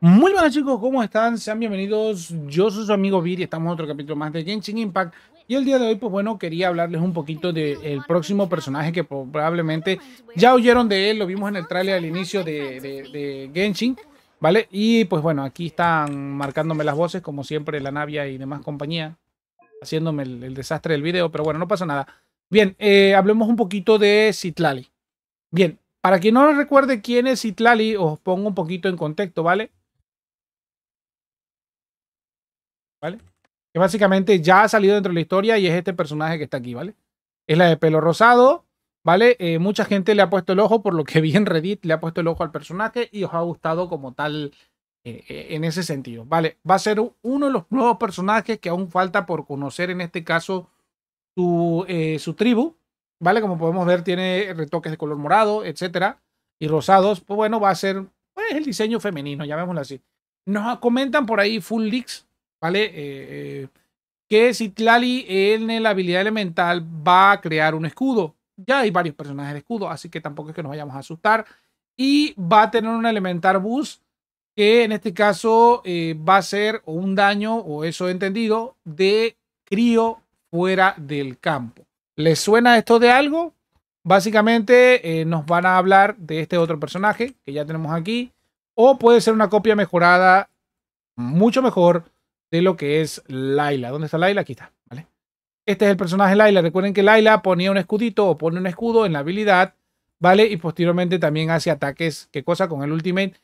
Muy buenas chicos, ¿cómo están? Sean bienvenidos. Yo soy su amigo Vir y estamos en otro capítulo más de Genshin Impact. Y el día de hoy, pues bueno, quería hablarles un poquito del próximo personaje que probablemente ya oyeron de él, lo vimos en el tráiler al inicio de, Genshin, ¿vale? Y pues bueno, aquí están marcándome las voces, como siempre, la Navia y demás compañía, haciéndome el, desastre del video, pero bueno, no pasa nada. Bien, eh, hablemos un poquito de Citlali. Bien, para quien no recuerde quién es Citlali, os pongo un poquito en contexto, ¿vale? ¿vale? Que básicamente ya ha salido dentro de la historia y es este personaje que está aquí, ¿vale? Es la de pelo rosado, ¿vale? Eh, mucha gente le ha puesto el ojo, por lo que vi en Reddit, le ha puesto el ojo al personaje y os ha gustado como tal eh, eh, en ese sentido, ¿vale? Va a ser uno de los nuevos personajes que aún falta por conocer, en este caso, su, tribu, ¿vale? Como podemos ver, tiene retoques de color morado, etcétera, y rosados, pues bueno, va a ser pues, el diseño femenino, llamémoslo así. Nos comentan por ahí Full Leaks, ¿Vale? Eh, eh, que si que en la habilidad elemental va a crear un escudo. Ya hay varios personajes de escudo, así que tampoco es que nos vayamos a asustar. Y va a tener un elemental bus que en este caso eh, va a ser un daño, o eso he entendido, de crío fuera del campo. ¿Les suena esto de algo? Básicamente nos van a hablar de este otro personaje que ya tenemos aquí. O puede ser una copia mejorada, mucho mejor, de lo que es Laila. ¿Dónde está Laila? Aquí está, ¿vale? Este es el personaje Laila. Recuerden que Laila ponía un escudito o pone un escudo en la habilidad, ¿vale? Y posteriormente también hace ataques, ¿qué cosa? Con el ultimate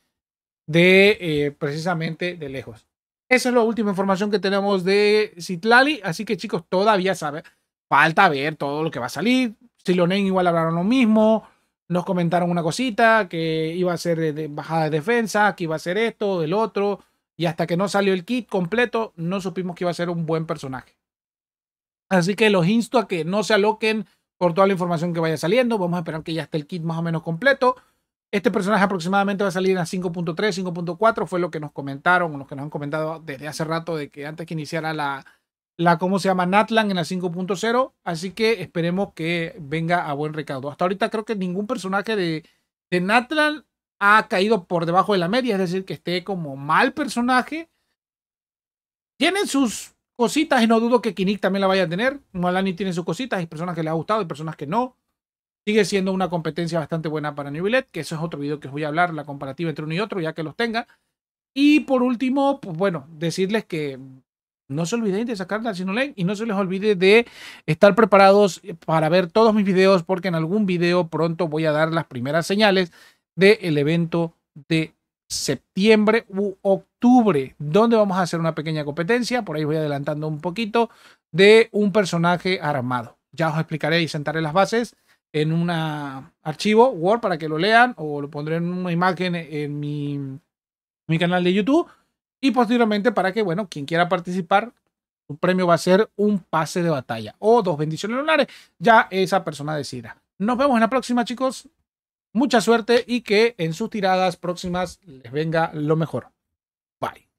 de eh, precisamente de lejos. Esa es la última información que tenemos de Citlali. Así que chicos, todavía saben. falta ver todo lo que va a salir. Silonen igual hablaron lo mismo. Nos comentaron una cosita, que iba a ser de bajada de defensa, que iba a ser esto, el otro. Y hasta que no salió el kit completo, no supimos que iba a ser un buen personaje. Así que los insto a que no se aloquen por toda la información que vaya saliendo. Vamos a esperar que ya esté el kit más o menos completo. Este personaje aproximadamente va a salir a 5.3, 5.4. Fue lo que nos comentaron, los que nos han comentado desde hace rato de que antes que iniciara la, la ¿cómo se llama? Natlan en la 5.0. Así que esperemos que venga a buen recaudo. Hasta ahorita creo que ningún personaje de, de Natlan ha caído por debajo de la media, es decir, que esté como mal personaje. Tienen sus cositas y no dudo que Kinnick también la vaya a tener. Malani tiene sus cositas, y personas que le ha gustado y personas que no. Sigue siendo una competencia bastante buena para Nibilet, que eso es otro video que voy a hablar, la comparativa entre uno y otro, ya que los tenga. Y por último, pues bueno, decirles que no se olviden de sacar la Sinolane y no se les olvide de estar preparados para ver todos mis videos porque en algún video pronto voy a dar las primeras señales del evento de septiembre u octubre, donde vamos a hacer una pequeña competencia, por ahí voy adelantando un poquito, de un personaje armado. Ya os explicaré y sentaré las bases en un archivo Word para que lo lean o lo pondré en una imagen en mi, mi canal de YouTube y posteriormente para que, bueno, quien quiera participar, su premio va a ser un pase de batalla o dos bendiciones lunares, ya esa persona decida. Nos vemos en la próxima, chicos. Mucha suerte y que en sus tiradas próximas les venga lo mejor. Bye.